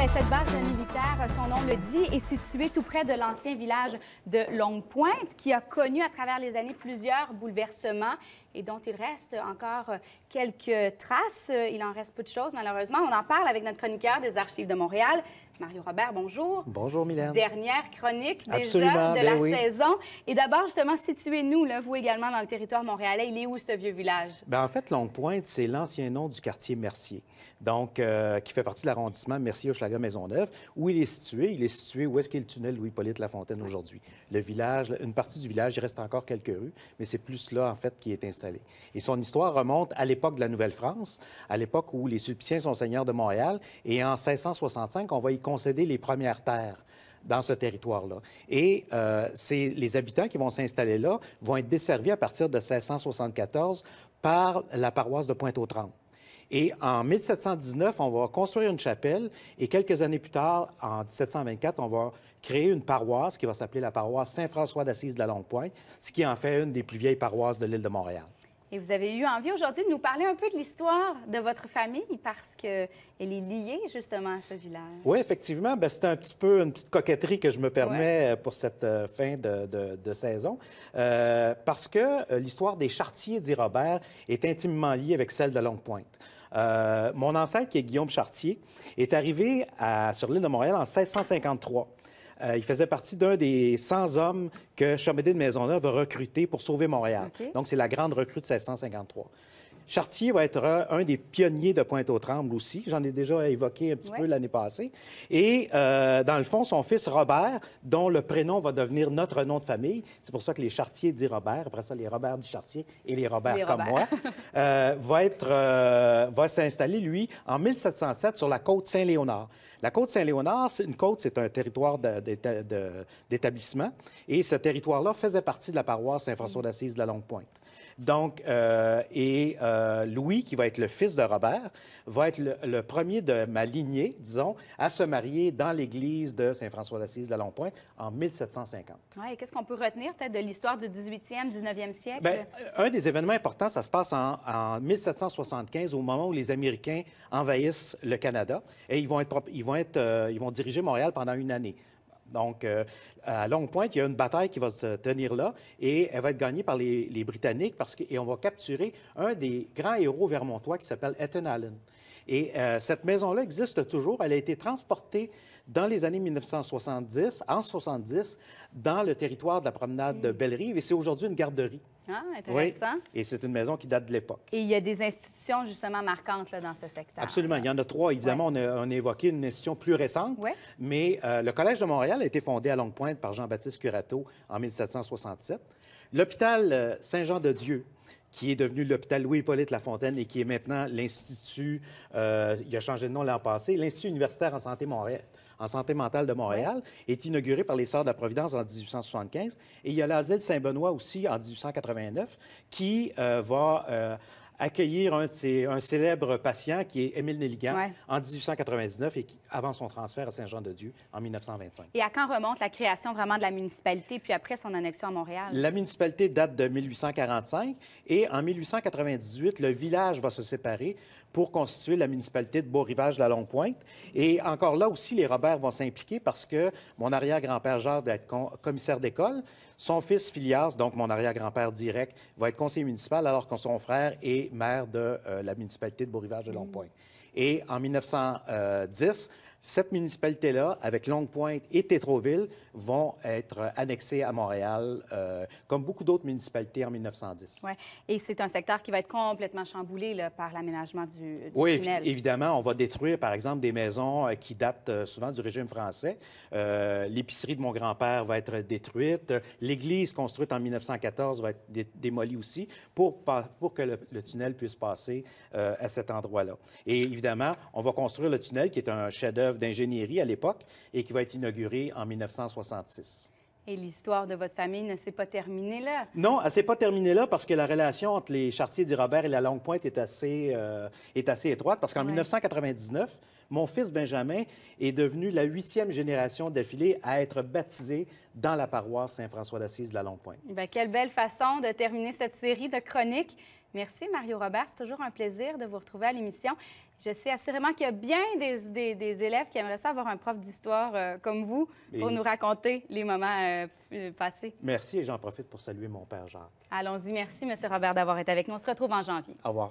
Ben, cette base militaire, son nom le dit, est située tout près de l'ancien village de Longue Pointe, qui a connu à travers les années plusieurs bouleversements et dont il reste encore euh, quelques traces. Euh, il en reste peu de choses, malheureusement. On en parle avec notre chroniqueur des Archives de Montréal, Mario Robert, bonjour. Bonjour, Mylène. Dernière chronique déjà de ben la saison. Et d'abord, justement, situez-nous, vous également, dans le territoire montréalais. Il est où, ce vieux village? Bien, en fait, Longue Pointe, c'est l'ancien nom du quartier Mercier, donc euh, qui fait partie de l'arrondissement Mercier-Hochelaga-Maisonneuve. Où il est situé? Il est situé où est-ce qu'est le tunnel Louis-Polyte-Lafontaine aujourd'hui. Le village, une partie du village, il reste encore quelques rues, mais c'est plus là, en fait, qui est et son histoire remonte à l'époque de la Nouvelle-France, à l'époque où les Sulpiciens sont seigneurs de Montréal, et en 1665, on va y concéder les premières terres dans ce territoire-là. Et euh, c'est les habitants qui vont s'installer là vont être desservis à partir de 1674 par la paroisse de Pointe-aux-Trembles. Et en 1719, on va construire une chapelle et quelques années plus tard, en 1724, on va créer une paroisse qui va s'appeler la paroisse Saint-François d'Assise de la Longue-Pointe, ce qui en fait une des plus vieilles paroisses de l'île de Montréal. Et vous avez eu envie aujourd'hui de nous parler un peu de l'histoire de votre famille parce qu'elle est liée justement à ce village. Oui, effectivement. Ben, c'est un petit peu une petite coquetterie que je me permets euh, pour cette euh, fin de, saison euh, parce que l'histoire des Chartiers, dit Robert, est intimement liée avec celle de Longue-Pointe. mon ancêtre, qui est Guillaume Chartier, est arrivé à, sur l'île de Montréal en 1653. Euh, il faisait partie d'un des 100 hommes que Chomedey de Maisonneuve a recruté pour sauver Montréal. Donc, c'est la grande recrue de 1653. Chartier va être un des pionniers de Pointe-aux-Trembles aussi. J'en ai déjà évoqué un petit peu l'année passée. Et euh, dans le fond, son fils Robert, dont le prénom va devenir notre nom de famille, c'est pour ça que les Chartier dit Robert, après ça les Robert du Chartier et les Robert comme moi, euh, va être, euh, va s'installer lui en 1707 sur la côte Saint-Léonard. La côte Saint-Léonard, c'est une côte, c'est un territoire d'établissement, et ce territoire-là faisait partie de la paroisse Saint-François mm. d'Assise de la Longue-Pointe. Donc, et euh, Louis, qui va être le fils de Robert, va être le, premier de ma lignée, disons, à se marier dans l'église de Saint-François d'Assise de la Longpointe en 1750. Ouais, qu'est-ce qu'on peut retenir peut-être de l'histoire du 18e, 19e siècle? Bien, un des événements importants, ça se passe en, 1775, au moment où les Américains envahissent le Canada et ils vont, être, ils, vont être, euh, ils vont diriger Montréal pendant une année. Donc, euh, à longue point, il y a une bataille qui va se tenir là et elle va être gagnée par les, Britanniques parce que, et on va capturer un des grands héros vermontois qui s'appelle Ethan Allen. Et euh, cette maison-là existe toujours. Elle a été transportée dans les années 1970, en 70, dans le territoire de la promenade de mm. Bellerive. Et c'est aujourd'hui une garderie. Ah, intéressant. Oui. Et c'est une maison qui date de l'époque. Et il y a des institutions, justement, marquantes là, dans ce secteur. Absolument. Il y en a trois. Évidemment, on, a, évoqué une institution plus récente. Oui. Mais euh, le Collège de Montréal a été fondé à Longue-Pointe par Jean-Baptiste Curato en 1767. L'hôpital euh, Saint-Jean-de-Dieu, qui est devenu l'hôpital Louis-Hippolyte Lafontaine et qui est maintenant l'Institut, euh, il a changé de nom l'an passé, l'Institut universitaire en santé, mentale de Montréal, est inauguré par les Sœurs de la Providence en 1875. Et il y a l'asile Saint-Benoît aussi en 1889 qui euh, va accueillir un, un célèbre patient qui est Émile Nelligan en 1899 et avant son transfert à Saint-Jean-de-Dieu en 1925. Et à quand remonte la création vraiment de la municipalité, puis après son annexion à Montréal? La municipalité date de 1845 et en 1898, le village va se séparer pour constituer la municipalité de Beau-Rivage-la-Longue-Pointe. Et encore là aussi, les Robert vont s'impliquer parce que mon arrière-grand-père Jacques va être commissaire d'école. Son fils Filias, donc mon arrière-grand-père direct, va être conseiller municipal alors que son frère est maire de euh, la municipalité de Beau-Rivage de longpoint mm-hmm. Et en 1910, cette municipalité-là, avec Longue-Pointe et Tétroville, vont être annexées à Montréal, euh, comme beaucoup d'autres municipalités en 1910. Oui, et c'est un secteur qui va être complètement chamboulé par l'aménagement du, tunnel. Oui, évidemment, on va détruire, par exemple, des maisons euh, qui datent euh, souvent du régime français. L'épicerie de mon grand-père va être détruite. L'église construite en 1914 va être démolie aussi pour, pour que le, tunnel puisse passer à cet endroit-là. Et évidemment, on va construire le tunnel qui est un chef-d'œuvre d'ingénierie à l'époque et qui va être inaugurée en 1966. Et l'histoire de votre famille ne s'est pas terminée là? Non, elle ne s'est pas terminée là parce que la relation entre les Chartiers du Robert et la Longue Pointe est assez, euh, est assez étroite parce qu'en 1999, mon fils Benjamin est devenu la huitième génération d'affilée à être baptisé dans la paroisse Saint-François d'Assise de la Longue Pointe. Ben, quelle belle façon de terminer cette série de chroniques. Merci, Mario Robert. C'est toujours un plaisir de vous retrouver à l'émission. Je sais assurément qu'il y a bien des, élèves qui aimeraient ça avoir un prof d'histoire euh, comme vous pour nous raconter les moments euh, euh, passés. Merci et j'en profite pour saluer mon père Jacques. Allons-y. Merci, M. Robert, d'avoir été avec nous. On se retrouve en janvier. Au revoir.